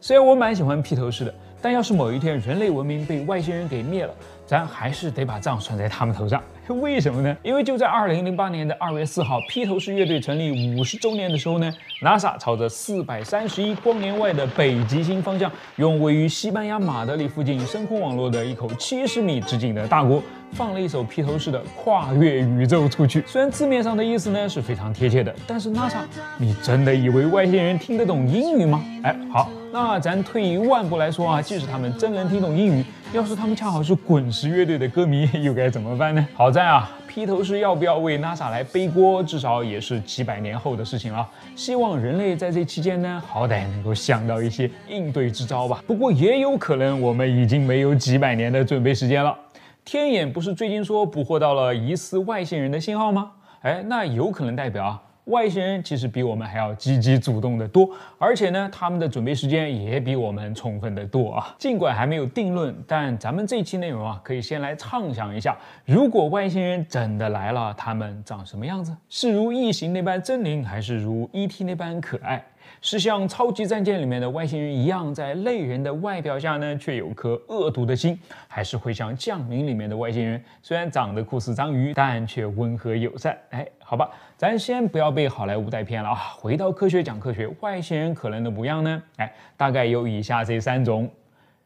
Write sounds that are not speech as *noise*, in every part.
虽然我蛮喜欢披头士的，但要是某一天人类文明被外星人给灭了，咱还是得把账算在他们头上。*laughs* 为什么呢？因为就在二零零八年的二月四号，披头士乐队成立五十周年的时候呢，NASA 朝着四百三十一光年外的北极星方向，用位于西班牙马德里附近深空网络的一口七十米直径的大锅，放了一首披头士的《跨越宇宙出去》。虽然字面上的意思呢是非常贴切的，但是 NASA，你真的以为外星人听得懂英语吗？哎，好。那咱退一万步来说啊，即使他们真能听懂英语，要是他们恰好是滚石乐队的歌迷，又该怎么办呢？好在啊，披头士要不要为 NASA 来背锅，至少也是几百年后的事情了。希望人类在这期间呢，好歹能够想到一些应对之招吧。不过也有可能，我们已经没有几百年的准备时间了。天眼不是最近说捕获到了疑似外星人的信号吗？哎，那有可能代表……啊，外星人其实比我们还要积极主动的多，而且呢，他们的准备时间也比我们充分的多啊。尽管还没有定论，但咱们这期内容啊，可以先来畅想一下：如果外星人真的来了，他们长什么样子？是如异形那般狰狞，还是如 ET 那般可爱？是像超级战舰里面的外星人一样，在类人的外表下呢，却有颗恶毒的心，还是会像降临里面的外星人，虽然长得酷似章鱼，但却温和友善。哎，好吧，咱先不要被好莱坞带偏了啊！回到科学讲科学，外星人可能的模样呢？哎，大概有以下这三种。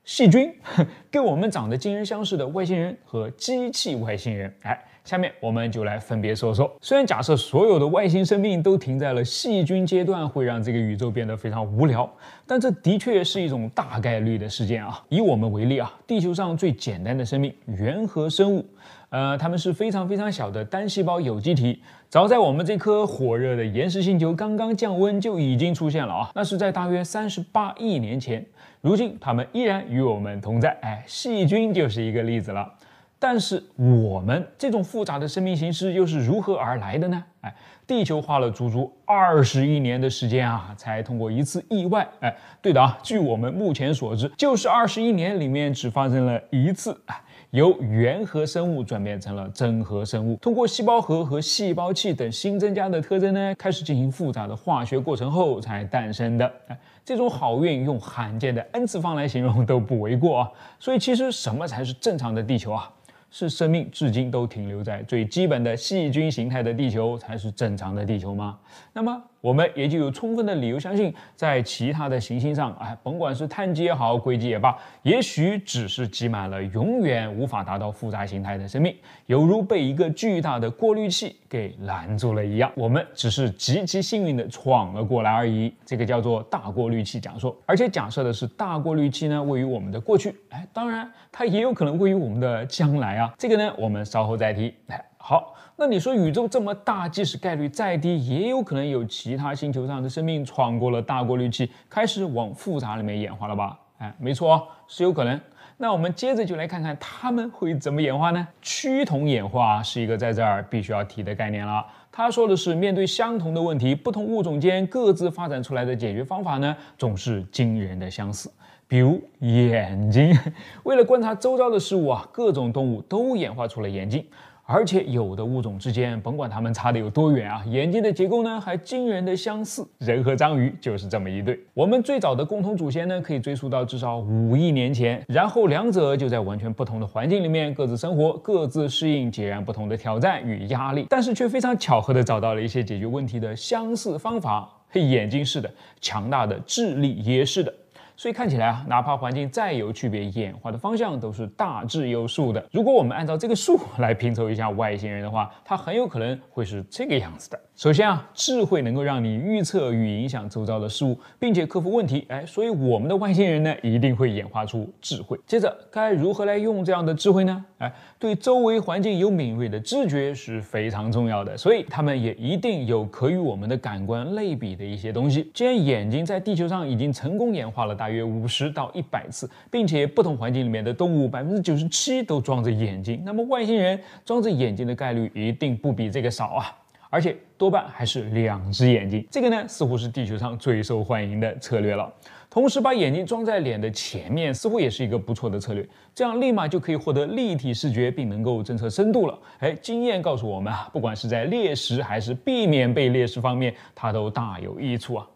细菌 *laughs* 跟我们长得惊人相似的外星人和机器外星人，哎，下面我们就来分别说说。虽然假设所有的外星生命都停在了细菌阶段，会让这个宇宙变得非常无聊，但这的确是一种大概率的事件啊。以我们为例啊，地球上最简单的生命——原核生物。呃，它们是非常非常小的单细胞有机体，早在我们这颗火热的岩石星球刚刚降温就已经出现了啊，那是在大约三十八亿年前。如今它们依然与我们同在，哎，细菌就是一个例子了。但是我们这种复杂的生命形式又是如何而来的呢？哎，地球花了足足二十亿年的时间啊，才通过一次意外，哎，对的啊，据我们目前所知，就是二十亿年里面只发生了一次，哎。由原核生物转变成了真核生物，通过细胞核和细胞器等新增加的特征呢，开始进行复杂的化学过程后才诞生的。哎，这种好运用罕见的 n 次方来形容都不为过啊！所以其实什么才是正常的地球啊？是生命至今都停留在最基本的细菌形态的地球才是正常的地球吗？那么我们也就有充分的理由相信，在其他的行星上，哎，甭管是碳基也好，硅基也罢，也许只是挤满了永远无法达到复杂形态的生命，犹如被一个巨大的过滤器给拦住了一样。我们只是极其幸运地闯了过来而已。这个叫做大过滤器假说，而且假设的是大过滤器呢，位于我们的过去，哎，当然它也有可能位于我们的将来啊。这个呢，我们稍后再提。*laughs* 好，那你说宇宙这么大，即使概率再低，也有可能有其他星球上的生命闯过了大过滤器，开始往复杂里面演化了吧？哎，没错，是有可能。那我们接着就来看看他们会怎么演化呢？趋同演化是一个在这儿必须要提的概念了。他说的是，面对相同的问题，不同物种间各自发展出来的解决方法呢，总是惊人的相似。比如眼睛，为了观察周遭的事物啊，各种动物都演化出了眼睛，而且有的物种之间，甭管它们差的有多远啊，眼睛的结构呢还惊人的相似。人和章鱼就是这么一对。我们最早的共同祖先呢，可以追溯到至少五亿年前，然后两者就在完全不同的环境里面各自生活，各自适应截然不同的挑战与压力，但是却非常巧合的找到了一些解决问题的相似方法。嘿，眼睛似的，强大的智力也是的。所以看起来啊，哪怕环境再有区别，演化的方向都是大致有数的。如果我们按照这个数 *laughs* 来拼凑一下外星人的话，它很有可能会是这个样子的。首先啊，智慧能够让你预测与影响周遭的事物，并且克服问题。哎，所以我们的外星人呢，一定会演化出智慧。接着，该如何来用这样的智慧呢？哎，对周围环境有敏锐的知觉是非常重要的，所以他们也一定有可与我们的感官类比的一些东西。既然眼睛在地球上已经成功演化了大约五十到一百次，并且不同环境里面的动物百分之九十七都装着眼睛，那么外星人装着眼睛的概率一定不比这个少啊。而且多半还是两只眼睛，这个呢似乎是地球上最受欢迎的策略了。同时把眼睛装在脸的前面，似乎也是一个不错的策略，这样立马就可以获得立体视觉，并能够侦测深度了。哎，经验告诉我们啊，不管是在猎食还是避免被猎食方面，它都大有益处啊。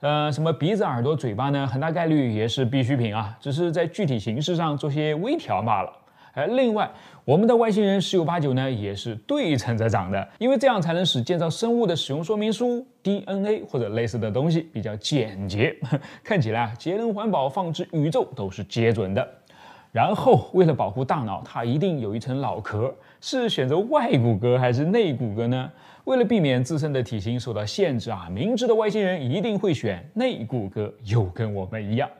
呃，什么鼻子、耳朵、嘴巴呢，很大概率也是必需品啊，只是在具体形式上做些微调罢了。而另外，我们的外星人十有八九呢，也是对称着长的，因为这样才能使建造生物的使用说明书、DNA 或者类似的东西比较简洁。*laughs* 看起来啊，节能环保、放置宇宙都是接准的。然后，为了保护大脑，它一定有一层脑壳，是选择外骨骼还是内骨骼呢？为了避免自身的体型受到限制啊，明智的外星人一定会选内骨骼，又跟我们一样。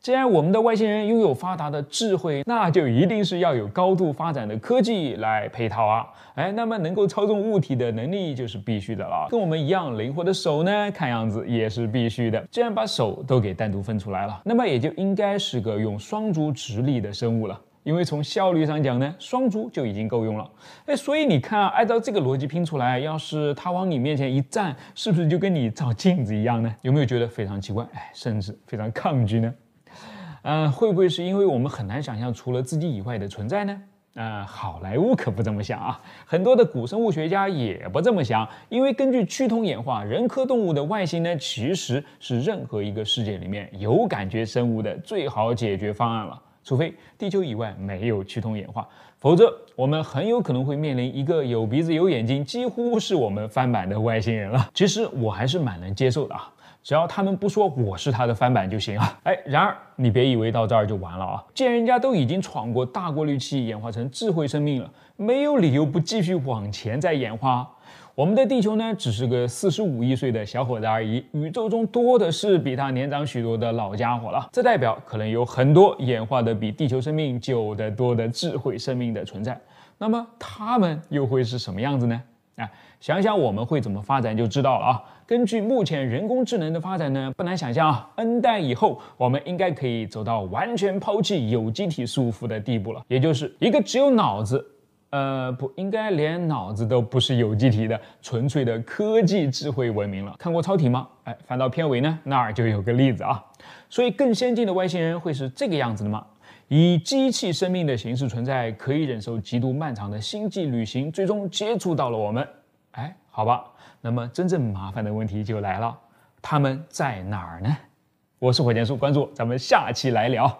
既然我们的外星人拥有发达的智慧，那就一定是要有高度发展的科技来配套啊！哎，那么能够操纵物体的能力就是必须的了。跟我们一样灵活的手呢，看样子也是必须的。既然把手都给单独分出来了，那么也就应该是个用双足直立的生物了。因为从效率上讲呢，双足就已经够用了。哎，所以你看啊，按照这个逻辑拼出来，要是它往你面前一站，是不是就跟你照镜子一样呢？有没有觉得非常奇怪？哎，甚至非常抗拒呢？嗯，会不会是因为我们很难想象除了自己以外的存在呢？呃，好莱坞可不这么想啊，很多的古生物学家也不这么想，因为根据趋同演化，人科动物的外形呢，其实是任何一个世界里面有感觉生物的最好解决方案了，除非地球以外没有趋同演化，否则我们很有可能会面临一个有鼻子有眼睛，几乎是我们翻版的外星人了。其实我还是蛮能接受的啊。只要他们不说我是他的翻版就行啊！哎，然而你别以为到这儿就完了啊！既然人家都已经闯过大过滤器，演化成智慧生命了，没有理由不继续往前再演化。我们的地球呢，只是个四十五亿岁的小伙子而已，宇宙中多的是比他年长许多的老家伙了。这代表可能有很多演化的比地球生命久得多的智慧生命的存在。那么他们又会是什么样子呢？哎，想想我们会怎么发展就知道了啊！根据目前人工智能的发展呢，不难想象啊，N 代以后，我们应该可以走到完全抛弃有机体束缚的地步了，也就是一个只有脑子，呃，不应该连脑子都不是有机体的纯粹的科技智慧文明了。看过超体吗？哎，翻到片尾呢，那儿就有个例子啊。所以更先进的外星人会是这个样子的吗？以机器生命的形式存在，可以忍受极度漫长的星际旅行，最终接触到了我们。哎，好吧，那么真正麻烦的问题就来了，他们在哪儿呢？我是火箭叔，关注我，咱们下期来聊。